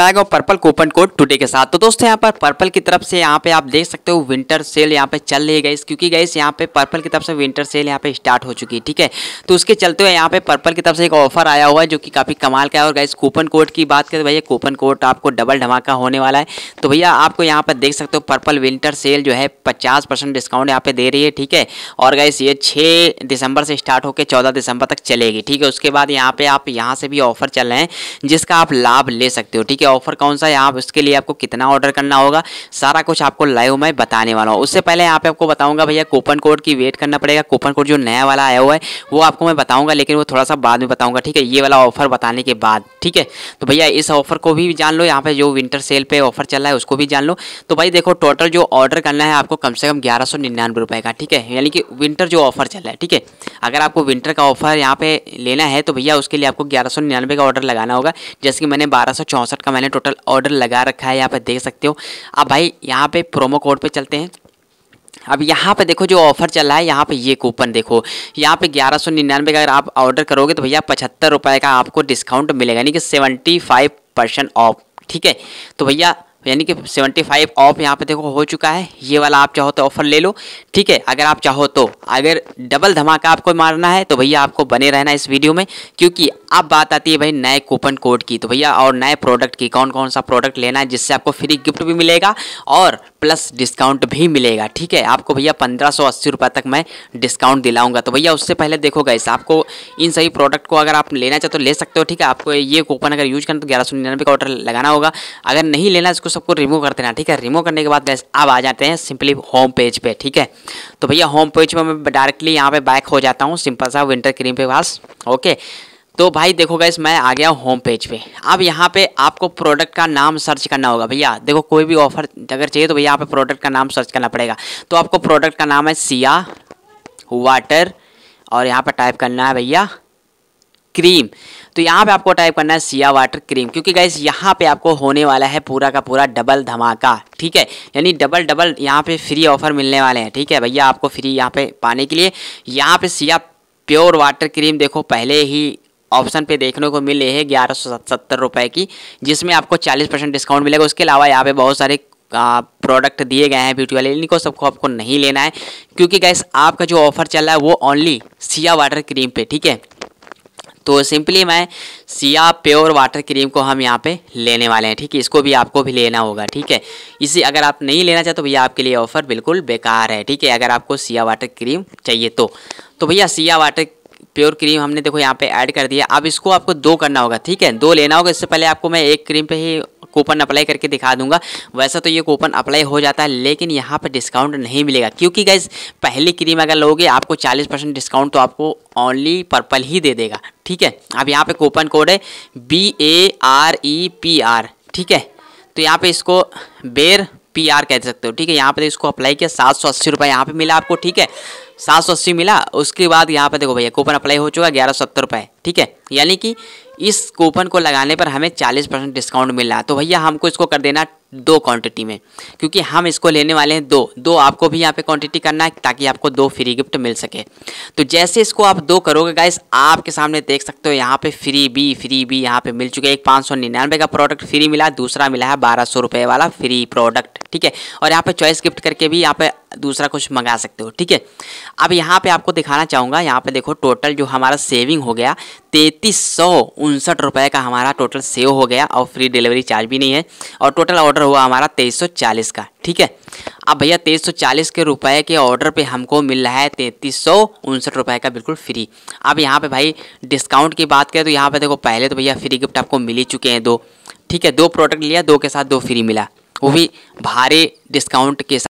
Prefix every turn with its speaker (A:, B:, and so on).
A: और purple coupon code today के साथ तो दोस्तों यहाँ पर पर्पल की तरफ से यहाँ पे आप देख सकते हो विंटर सेल यहाँ पे चल रही है गई क्योंकि गई यहाँ पे पर्पल की तरफ से विंटर सेल यहाँ पे स्टार्ट हो चुकी है ठीक है तो उसके चलते हुए यहाँ पे पर्पल की तरफ से एक ऑफर आया हुआ है जो कि काफ़ी कमाल का है और गई कूपन कोड की बात करें तो भैया कूपन कोड तो आपको डबल धमाका होने वाला है तो भैया आपको यहाँ पर देख सकते हो पर्पल विंटर सेल जो है पचास डिस्काउंट यहाँ पे दे रही है ठीक है और गई ये छः दिसंबर से स्टार्ट होकर चौदह दिसंबर तक चलेगी ठीक है उसके बाद यहाँ पे आप यहाँ से भी ऑफर चल रहे हैं जिसका आप लाभ ले सकते हो ठीक है कि ऑफर कौन सा है आप उसके लिए आपको कितना ऑर्डर करना होगा सारा कुछ आपको लाइव मैं बताने वाला हूँ उससे पहले यहाँ पे आपको बताऊंगा भैया कूपन कोड की वेट करना पड़ेगा कूपन कोड जो नया वाला आया हुआ है वो आपको मैं बताऊंगा लेकिन वो थोड़ा सा बाद में बताऊंगा ठीक है ये वाला ऑफर बताने के बाद ठीक है तो भैया इस ऑफर को भी जान लो यहाँ पे जो विंटर सेल पे ऑफर चल रहा है उसको भी जान लो तो भाई देखो टोटल जो ऑर्डर करना है आपको कम से कम ग्यारह सौ निन्यानवे रुपये का ठीक है यानी कि विंटर जो ऑफर चल रहा है ठीक है अगर आपको विंटर का ऑफर यहाँ पे लेना है तो भैया उसके लिए आपको ग्यारह सौ निन्यानवे का ऑर्डर लगाना होगा जैसे कि मैंने बारह सौ चौंसठ का मैंने टोटल ऑर्डर लगा रखा है यहाँ पर देख सकते हो अब भाई यहाँ पे प्रोमो कोड पे चलते हैं अब यहाँ पे देखो जो ऑफर चल रहा है यहाँ पे ये कूपन देखो यहाँ पे ग्यारह सौ निन्यानवे का अगर आप ऑर्डर करोगे तो भैया पचहत्तर रुपये का आपको डिस्काउंट मिलेगा यानी कि सेवेंटी फाइव परसेंट ऑफ ठीक है तो भैया यानी कि 75 ऑफ यहाँ पे देखो हो चुका है ये वाला आप चाहो तो ऑफर ले लो ठीक है अगर आप चाहो तो अगर डबल धमाका आपको मारना है तो भैया आपको बने रहना इस वीडियो में क्योंकि अब बात आती है भाई नए कूपन कोड की तो भैया और नए प्रोडक्ट की कौन कौन सा प्रोडक्ट लेना है जिससे आपको फ्री गिफ्ट भी मिलेगा और प्लस डिस्काउंट भी मिलेगा ठीक है आपको भैया पंद्रह सौ अस्सी रुपये तक मैं डिस्काउंट दिलाऊंगा तो भैया उससे पहले देखो गैस आपको इन सभी प्रोडक्ट को अगर आप लेना चाहते हो तो ले सकते हो ठीक है आपको ये कूपन अगर यूज़ करना तो ग्यारह सौ निन्यानवे का ऑर्डर लगाना होगा अगर नहीं लेना इसको सबको रिमूव कर देना ठीक है रिमूव करने के बाद गैस आप आ जाते हैं सिंपली होम पेज पर ठीक है तो भैया होम पेज पर मैं डायरेक्टली यहाँ पर बैक हो जाता हूँ सिंपल सा विंटर क्रीम पे पास ओके तो भाई देखो गैस मैं आ गया होम पेज पे अब यहाँ पे आपको प्रोडक्ट का नाम सर्च करना होगा भैया देखो कोई भी ऑफर अगर चाहिए तो भैया यहाँ पे प्रोडक्ट का नाम सर्च करना पड़ेगा तो आपको प्रोडक्ट का नाम है सिया वाटर और यहाँ पे टाइप करना है भैया क्रीम तो यहाँ पे आपको टाइप करना है सिया वाटर क्रीम क्योंकि गैस यहाँ पे आपको होने वाला है पूरा का पूरा डबल धमाका ठीक है यानी डबल डबल यहाँ पे फ्री ऑफर मिलने वाले हैं ठीक है भैया आपको फ्री यहाँ पे पाने के लिए यहाँ पे सिया प्योर वाटर क्रीम देखो पहले ही ऑप्शन पे देखने को मिले हैं ग्यारह सौ सत्तर रुपये की जिसमें आपको चालीस परसेंट डिस्काउंट मिलेगा उसके अलावा यहाँ पे बहुत सारे प्रोडक्ट दिए गए हैं ब्यूटी वाले इनको सबको आपको नहीं लेना है क्योंकि गैस आपका जो ऑफर चल रहा है वो ओनली सिया वाटर क्रीम पे ठीक है तो सिंपली मैं सिया प्योर वाटर क्रीम को हम यहाँ पे लेने वाले हैं ठीक है इसको भी आपको भी लेना होगा ठीक है इसी अगर आप नहीं लेना चाहते तो भैया आपके लिए ऑफ़र बिल्कुल बेकार है ठीक है अगर आपको सिया वाटर क्रीम चाहिए तो, तो भैया सिया वाटर प्योर क्रीम हमने देखो यहाँ पे ऐड कर दिया अब इसको आपको दो करना होगा ठीक है दो लेना होगा इससे पहले आपको मैं एक क्रीम पे ही कूपन अप्लाई करके दिखा दूंगा वैसा तो ये कूपन अप्लाई हो जाता है लेकिन यहाँ पर डिस्काउंट नहीं मिलेगा क्योंकि गैस पहली क्रीम अगर लोगे आपको 40 परसेंट डिस्काउंट तो आपको ओनली पर्पल ही दे देगा ठीक है अब यहाँ पे कूपन कोड है B A R E P R ठीक है तो यहाँ पे इसको बेर पी आर कह सकते हो ठीक है यहाँ पर तो इसको अप्लाई किया सात सौ अस्सी रुपये यहाँ पर मिला आपको ठीक है सात सौ अस्सी मिला उसके बाद यहाँ पे देखो भैया कूपन अप्लाई हो चुका है ग्यारह सौ सत्तर रुपये ठीक है यानी कि इस कूपन को लगाने पर हमें चालीस परसेंट डिस्काउंट मिल रहा है तो भैया हमको इसको कर देना दो क्वांटिटी में क्योंकि हम इसको लेने वाले हैं दो दो आपको भी यहाँ पे क्वांटिटी करना है ताकि आपको दो फ्री गिफ्ट मिल सके तो जैसे इसको आप दो करोगे गाइस आपके सामने देख सकते हो यहाँ पे फ्री बी फ्री बी यहाँ पे मिल चुके एक पाँच सौ निन्यानवे का प्रोडक्ट फ्री मिला दूसरा मिला है बारह सौ रुपये वाला फ्री प्रोडक्ट ठीक है और यहाँ पर चॉइस गिफ्ट करके भी यहाँ पे दूसरा कुछ मंगा सकते हो ठीक है अब यहाँ पे आपको दिखाना चाहूँगा यहाँ पे देखो टोटल जो हमारा सेविंग हो गया तैंतीस सौ उनसठ रुपये का हमारा टोटल सेव हो गया और फ्री डिलीवरी चार्ज भी नहीं है और टोटल ऑर्डर हुआ हमारा तेईस सौ चालीस का ठीक है अब भैया तेईस सौ चालीस के रुपए के ऑर्डर पे हमको मिल रहा है तैंतीस सौ उनसठ रुपये का बिल्कुल फ्री अब यहाँ पे भाई डिस्काउंट की बात करें तो यहाँ पे देखो पहले तो भैया फ्री गिफ्ट आपको मिल ही चुके हैं दो ठीक है दो प्रोडक्ट लिया दो के साथ दो फ्री मिला वो भी भारी डिस्काउंट के साथ